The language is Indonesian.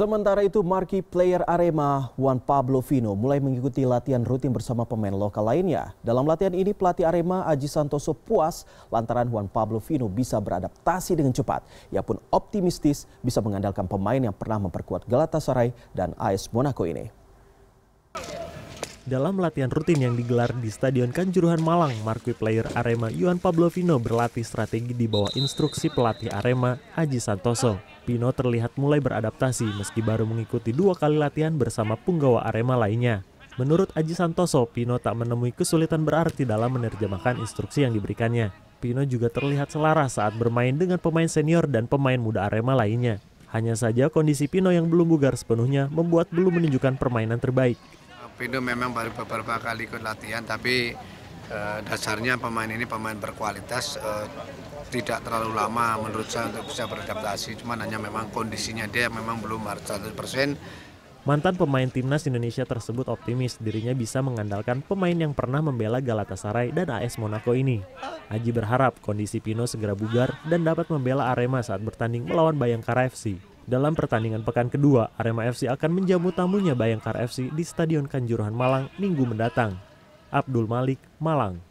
Sementara itu, marki player Arema Juan Pablo Vino mulai mengikuti latihan rutin bersama pemain lokal lainnya. Dalam latihan ini, pelatih Arema Aji Santoso puas lantaran Juan Pablo Vino bisa beradaptasi dengan cepat. Ia pun optimistis bisa mengandalkan pemain yang pernah memperkuat Galatasaray dan AS Monaco ini. Dalam latihan rutin yang digelar di Stadion Kanjuruhan Malang, marki player Arema Juan Pablo Vino berlatih strategi di bawah instruksi pelatih Arema Aji Santoso. Pino terlihat mulai beradaptasi meski baru mengikuti dua kali latihan bersama Punggawa Arema lainnya. Menurut Aji Santoso, Pino tak menemui kesulitan berarti dalam menerjemahkan instruksi yang diberikannya. Pino juga terlihat selaras saat bermain dengan pemain senior dan pemain muda Arema lainnya. Hanya saja kondisi Pino yang belum bugar sepenuhnya membuat belum menunjukkan permainan terbaik. Pino memang baru beberapa kali ikut latihan, tapi eh, dasarnya pemain ini pemain berkualitas, eh, tidak terlalu lama menurut saya untuk bisa beradaptasi cuman hanya memang kondisinya dia memang belum 100 persen. Mantan pemain timnas Indonesia tersebut optimis dirinya bisa mengandalkan pemain yang pernah membela Galatasaray dan AS Monaco ini. Aji berharap kondisi Pino segera bugar dan dapat membela Arema saat bertanding melawan Bayangkara FC. Dalam pertandingan pekan kedua, Arema FC akan menjamu tamunya Bayangkara FC di Stadion Kanjuruhan Malang minggu mendatang. Abdul Malik, Malang.